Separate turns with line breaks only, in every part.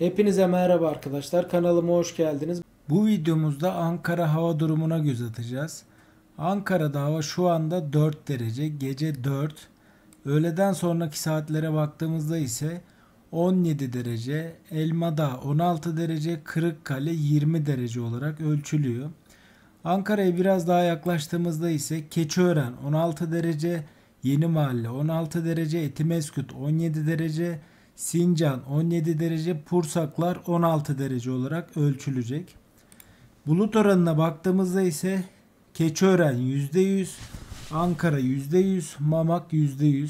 Hepinize merhaba arkadaşlar. Kanalıma hoş geldiniz. Bu videomuzda Ankara hava durumuna göz atacağız. Ankara'da hava şu anda 4 derece. Gece 4. Öğleden sonraki saatlere baktığımızda ise 17 derece, Elmada 16 derece, Kırıkkale 20 derece olarak ölçülüyor. Ankara'ya biraz daha yaklaştığımızda ise Keçiören 16 derece, Yeni Mahalle 16 derece, Etimeskut 17 derece, Sincan 17 derece, Pursaklar 16 derece olarak ölçülecek. Bulut oranına baktığımızda ise Keçiören %100, Ankara %100, Mamak %100.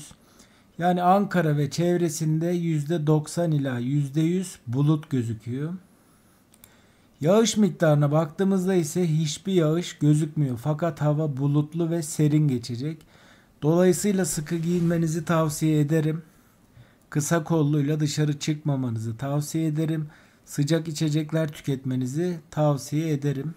Yani Ankara ve çevresinde %90 ila %100 bulut gözüküyor. Yağış miktarına baktığımızda ise hiçbir yağış gözükmüyor. Fakat hava bulutlu ve serin geçecek. Dolayısıyla sıkı giyinmenizi tavsiye ederim. Kısa kolluyla dışarı çıkmamanızı tavsiye ederim. Sıcak içecekler tüketmenizi tavsiye ederim.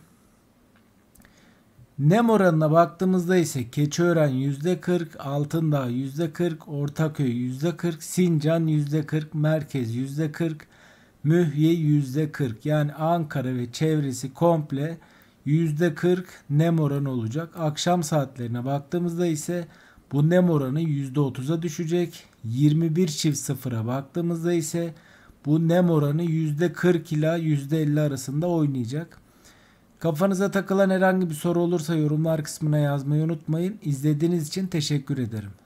Nem oranına baktığımızda ise Keçiören %40, Altındağ %40, Ortaköy %40, Sincan %40, Merkez %40, Mühye %40. Yani Ankara ve çevresi komple %40 nem oranı olacak. Akşam saatlerine baktığımızda ise bu nem oranı %30'a düşecek. 21 çift sıfıra baktığımızda ise bu nem oranı %40 ila %50 arasında oynayacak. Kafanıza takılan herhangi bir soru olursa yorumlar kısmına yazmayı unutmayın. İzlediğiniz için teşekkür ederim.